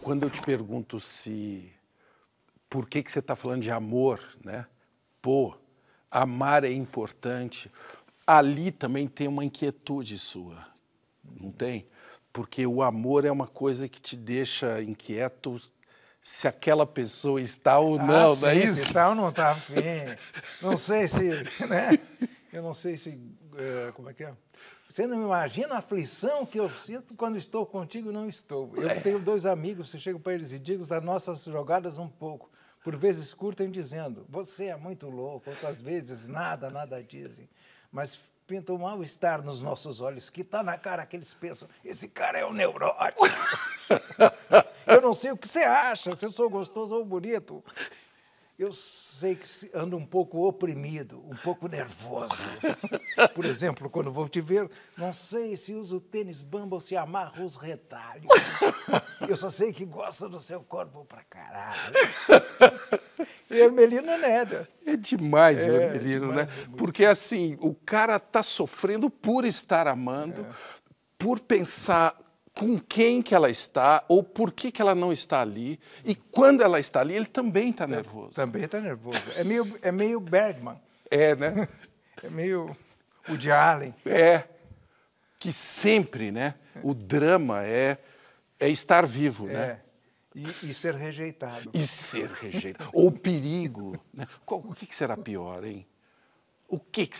Quando eu te pergunto se por que, que você está falando de amor, né? Pô, amar é importante. Ali também tem uma inquietude sua, não tem? Porque o amor é uma coisa que te deixa inquieto se aquela pessoa está ou não, ah, não é sim, é isso? Se está ou não está afim. Não sei se. Né? Eu não sei se. É, como é que é? Você não imagina a aflição que eu sinto quando estou contigo e não estou. Eu é. tenho dois amigos, eu chego para eles e digo as nossas jogadas um pouco. Por vezes curtem dizendo, você é muito louco, outras vezes nada, nada dizem. Mas pinta um mal-estar nos nossos olhos, que está na cara que eles pensam, esse cara é um neurótico. eu não sei o que você acha, se eu sou gostoso ou bonito. Eu sei que ando um pouco oprimido, um pouco nervoso. Por exemplo, quando vou te ver, não sei se uso tênis bamba ou se amarro os retalhos. Eu só sei que gosto do seu corpo pra caralho. Hermelino é Neda. É demais, é, Hermelino, é demais, né? É, né? é Porque assim, o cara tá sofrendo por estar amando, é. por pensar com quem que ela está ou por que, que ela não está ali. E quando ela está ali, ele também está nervoso. Também está nervoso. É meio, é meio Bergman. É, né? É meio o de Allen. É. Que sempre, né? O drama é, é estar vivo, né? é. né? E, e, ser rejeitado. E ser rejeitado. ou perigo. Né? Qual, o que, que será pior, hein? O que, que